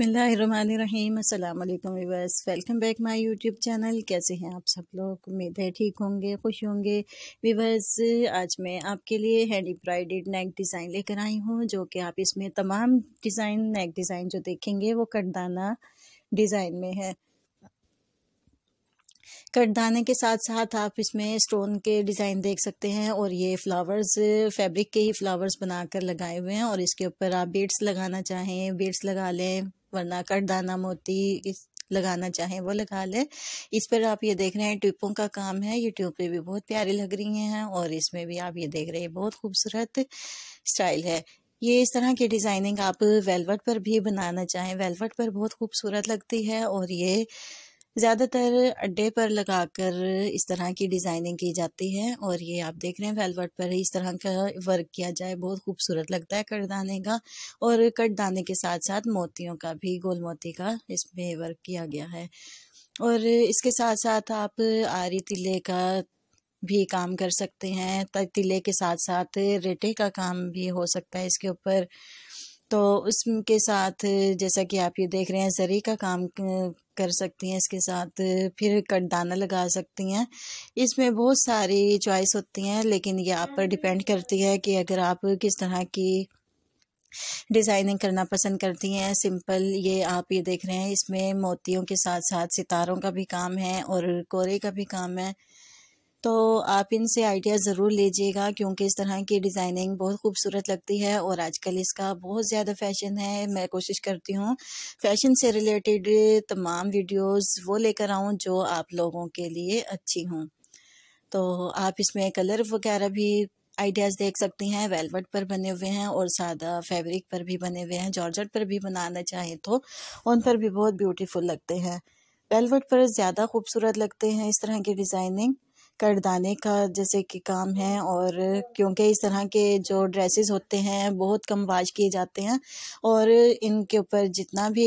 बसमीम अल्लाम welcome back my YouTube channel कैसे हैं आप सब लोग उम्मीद है ठीक होंगे खुश होंगे विवर्स आज मैं आपके लिए हैंड ब्राइडेड नेक डिज़ाइन लेकर आई हूँ जो कि आप इसमें तमाम डिज़ाइन नेक डिज़ाइन जो देखेंगे वो कटदाना डिज़ाइन में है कटदाने के साथ साथ आप इसमें स्टोन के डिज़ाइन देख सकते हैं और ये फ्लावर्स फैब्रिक के ही फ्लावर्स बनाकर लगाए हुए हैं और इसके ऊपर आप बीड्स लगाना चाहें बीड्स लगा लें वरना करदाना मोती इस लगाना चाहें वो लगा ले इस पर आप ये देख रहे हैं ट्यूपों का काम है ये ट्यूपें भी बहुत प्यारी लग रही हैं और इसमें भी आप ये देख रहे हैं बहुत खूबसूरत स्टाइल है ये इस तरह की डिज़ाइनिंग आप वेलवेट पर भी बनाना चाहें वेलवेट पर बहुत खूबसूरत लगती है और ये ज़्यादातर अड्डे पर लगाकर इस तरह की डिज़ाइनिंग की जाती है और ये आप देख रहे हैं वेलवेट पर इस तरह का वर्क किया जाए बहुत खूबसूरत लगता है कटदाने का और कटदाने के साथ साथ मोतियों का भी गोल मोती का इसमें वर्क किया गया है और इसके साथ साथ आप आरी तिले का भी काम कर सकते हैं तिले के साथ साथ रेटे का काम भी हो सकता है इसके ऊपर तो उसके साथ जैसा कि आप ये देख रहे हैं जरी का काम कर सकती हैं इसके साथ फिर कटदाना लगा सकती हैं इसमें बहुत सारी चॉइस होती हैं लेकिन ये आप पर डिपेंड करती है कि अगर आप किस तरह की डिज़ाइनिंग करना पसंद करती हैं सिंपल ये आप ये देख रहे हैं इसमें मोतियों के साथ साथ सितारों का भी काम है और कोरे का भी काम है तो आप इनसे आइडिया ज़रूर लीजिएगा क्योंकि इस तरह की डिज़ाइनिंग बहुत खूबसूरत लगती है और आजकल इसका बहुत ज़्यादा फैशन है मैं कोशिश करती हूँ फैशन से रिलेटेड तमाम वीडियोस वो लेकर आऊँ जो आप लोगों के लिए अच्छी हों तो आप इसमें कलर वगैरह भी आइडियाज़ देख सकती हैं वेलवेट पर बने हुए हैं और सादा फैब्रिक पर भी बने हुए हैं जॉर्जट पर भी बनाना चाहें तो उन पर भी बहुत ब्यूटीफुल लगते हैं वेलवेट पर ज़्यादा खूबसूरत लगते हैं इस तरह की डिज़ाइनिंग करदाने का जैसे कि काम है और क्योंकि इस तरह के जो ड्रेसेस होते हैं बहुत कम वाज किए जाते हैं और इनके ऊपर जितना भी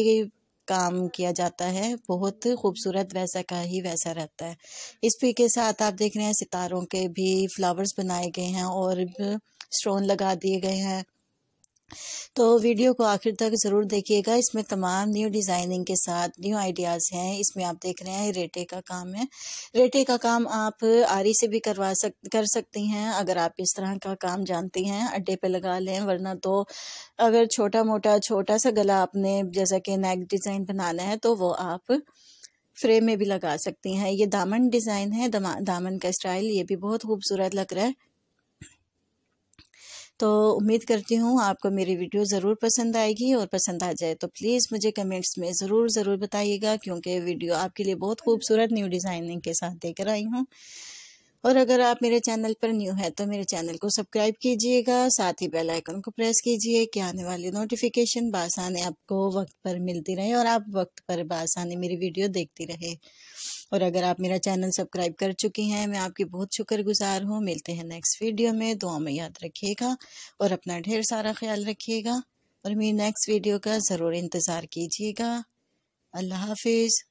काम किया जाता है बहुत खूबसूरत वैसा का ही वैसा रहता है इस पी के साथ आप देख रहे हैं सितारों के भी फ्लावर्स बनाए गए हैं और स्टोन लगा दिए गए हैं तो वीडियो को आखिर तक ज़रूर देखिएगा इसमें तमाम न्यू डिज़ाइनिंग के साथ न्यू आइडियाज़ हैं इसमें आप देख रहे हैं रेटे का काम है रेटे का काम आप आरी से भी करवा सक कर सकती हैं अगर आप इस तरह का काम जानती हैं अड्डे पे लगा लें वरना तो अगर छोटा मोटा छोटा सा गला आपने जैसा कि नेक डिज़ाइन बनाना है तो वो आप फ्रेम में भी लगा सकती हैं ये दामन डिज़ाइन है दामन का स्टाइल ये भी बहुत खूबसूरत लग रहा है तो उम्मीद करती हूँ आपको मेरी वीडियो ज़रूर पसंद आएगी और पसंद आ जाए तो प्लीज़ मुझे कमेंट्स में ज़रूर ज़रूर बताइएगा क्योंकि वीडियो आपके लिए बहुत खूबसूरत न्यू डिज़ाइनिंग के साथ देकर आई हूँ और अगर आप मेरे चैनल पर न्यू हैं तो मेरे चैनल को सब्सक्राइब कीजिएगा साथ ही बेल आइकन को प्रेस कीजिए कि आने वाली नोटिफिकेशन बासानी आपको वक्त पर मिलती रहे और आप वक्त पर बासानी मेरी वीडियो देखती रहे और अगर आप मेरा चैनल सब्सक्राइब कर चुकी हैं मैं आपकी बहुत शुक्रगुजार हूँ मिलते हैं नेक्स्ट वीडियो में दुआ में याद रखिएगा और अपना ढेर सारा ख्याल रखिएगा और मेरी नेक्स्ट वीडियो का ज़रूर इंतज़ार कीजिएगा अल्लाह हाफिज़